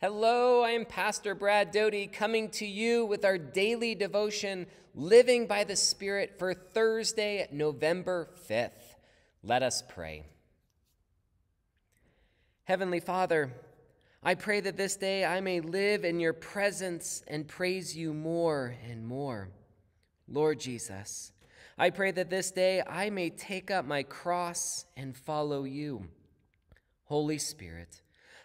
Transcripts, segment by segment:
Hello, I am Pastor Brad Doty coming to you with our daily devotion, Living by the Spirit, for Thursday, November 5th. Let us pray. Heavenly Father, I pray that this day I may live in your presence and praise you more and more. Lord Jesus, I pray that this day I may take up my cross and follow you. Holy Spirit,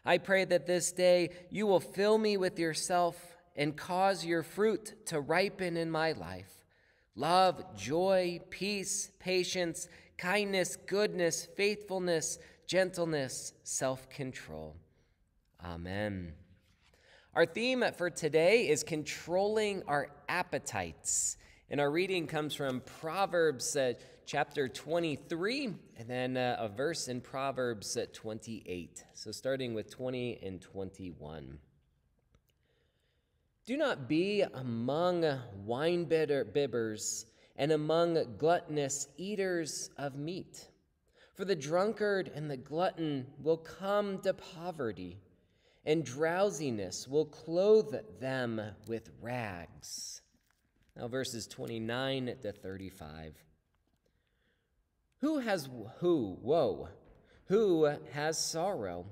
I pray that this day you will fill me with yourself and cause your fruit to ripen in my life love, joy, peace, patience, kindness, goodness, faithfulness, gentleness, self control. Amen. Our theme for today is controlling our appetites. And our reading comes from Proverbs uh, chapter 23, and then uh, a verse in Proverbs uh, 28. So starting with 20 and 21. Do not be among wine bibbers and among gluttonous eaters of meat. For the drunkard and the glutton will come to poverty, and drowsiness will clothe them with rags. Now, verses 29 to 35. Who has who? Woe. Who has sorrow?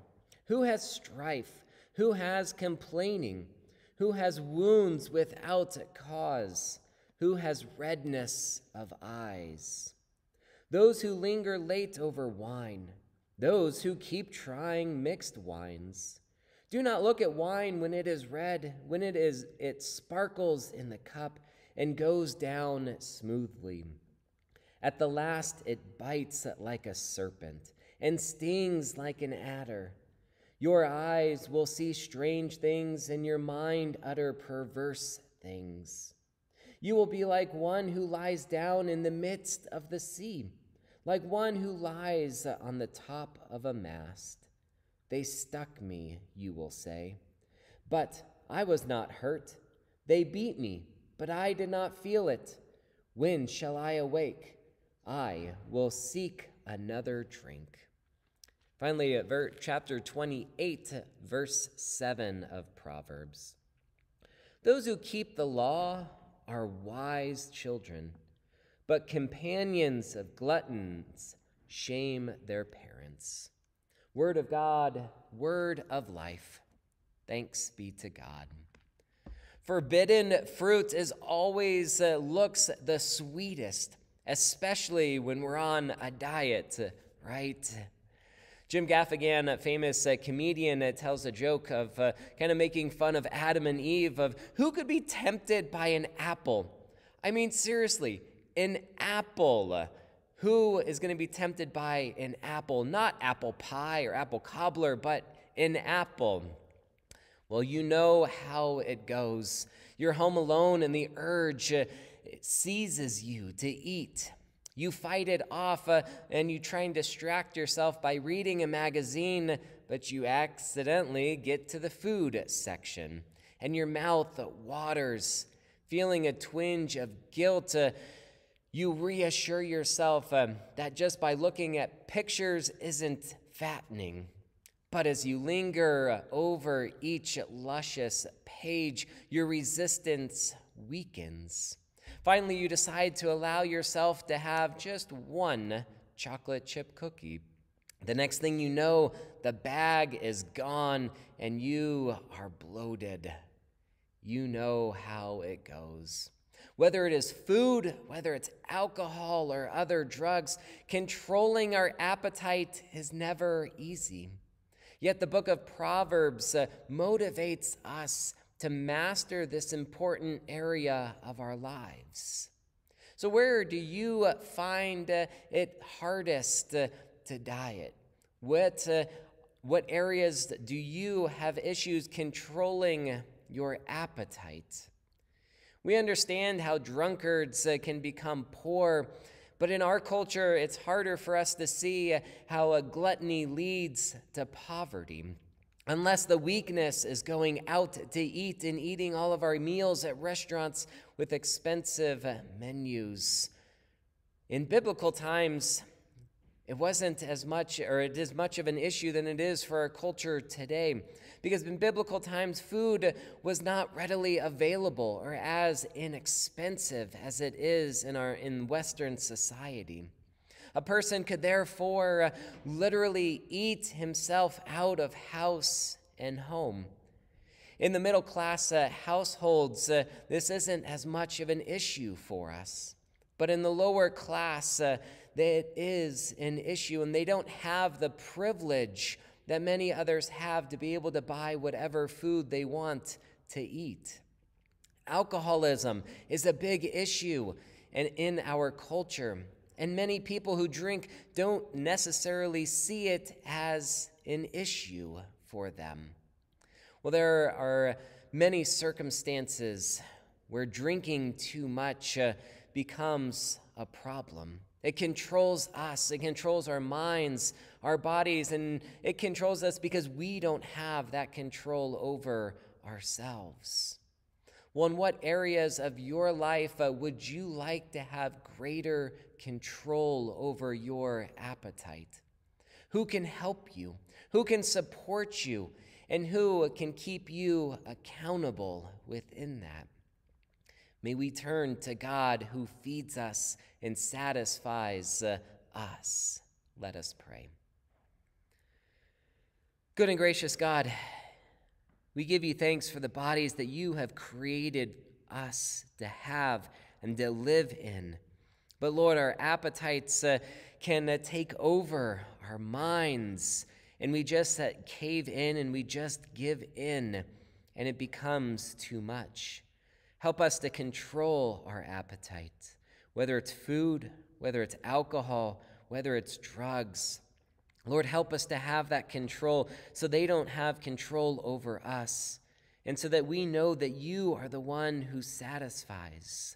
Who has strife? Who has complaining? Who has wounds without cause? Who has redness of eyes? Those who linger late over wine, those who keep trying mixed wines. Do not look at wine when it is red, when it is it sparkles in the cup and goes down smoothly. At the last, it bites like a serpent and stings like an adder. Your eyes will see strange things, and your mind utter perverse things. You will be like one who lies down in the midst of the sea, like one who lies on the top of a mast. They stuck me, you will say, but I was not hurt. They beat me, but I did not feel it. When shall I awake? I will seek another drink. Finally, chapter 28, verse 7 of Proverbs. Those who keep the law are wise children, but companions of gluttons shame their parents. Word of God, word of life. Thanks be to God. Forbidden fruit is always uh, looks the sweetest, especially when we're on a diet, right? Jim Gaffigan, a famous uh, comedian, uh, tells a joke of uh, kind of making fun of Adam and Eve of who could be tempted by an apple. I mean, seriously, an apple. Who is going to be tempted by an apple? Not apple pie or apple cobbler, but an apple. Well, you know how it goes. You're home alone, and the urge uh, seizes you to eat. You fight it off uh, and you try and distract yourself by reading a magazine, but you accidentally get to the food section and your mouth waters, feeling a twinge of guilt. Uh, you reassure yourself um, that just by looking at pictures isn't fattening. But as you linger over each luscious page, your resistance weakens. Finally, you decide to allow yourself to have just one chocolate chip cookie. The next thing you know, the bag is gone and you are bloated. You know how it goes. Whether it is food, whether it's alcohol or other drugs, controlling our appetite is never easy. Yet the book of Proverbs uh, motivates us to master this important area of our lives. So, where do you uh, find uh, it hardest uh, to diet? What, uh, what areas do you have issues controlling your appetite? We understand how drunkards uh, can become poor but in our culture, it's harder for us to see how a gluttony leads to poverty. Unless the weakness is going out to eat and eating all of our meals at restaurants with expensive menus. In biblical times, it wasn't as much or it is much of an issue than it is for our culture today because in biblical times food was not readily available or as inexpensive as it is in our in western society a person could therefore literally eat himself out of house and home in the middle class uh, households uh, this isn't as much of an issue for us but in the lower class uh, that is an issue, and they don't have the privilege that many others have to be able to buy whatever food they want to eat. Alcoholism is a big issue and in our culture, and many people who drink don't necessarily see it as an issue for them. Well, there are many circumstances where drinking too much uh, becomes a problem. It controls us, it controls our minds, our bodies, and it controls us because we don't have that control over ourselves. Well, in what areas of your life uh, would you like to have greater control over your appetite? Who can help you? Who can support you? And who can keep you accountable within that? May we turn to God who feeds us and satisfies uh, us. Let us pray. Good and gracious God, we give you thanks for the bodies that you have created us to have and to live in. But Lord, our appetites uh, can uh, take over our minds, and we just uh, cave in and we just give in, and it becomes too much. Help us to control our appetite, whether it's food, whether it's alcohol, whether it's drugs. Lord, help us to have that control so they don't have control over us, and so that we know that you are the one who satisfies.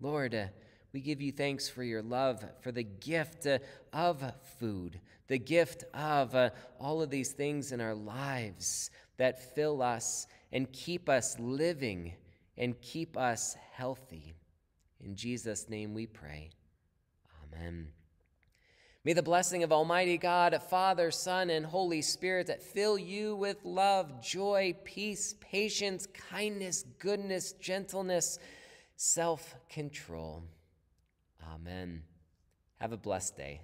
Lord, uh, we give you thanks for your love, for the gift uh, of food, the gift of uh, all of these things in our lives that fill us and keep us living and keep us healthy. In Jesus' name we pray. Amen. May the blessing of Almighty God, Father, Son, and Holy Spirit that fill you with love, joy, peace, patience, kindness, goodness, gentleness, self control. Amen. Have a blessed day.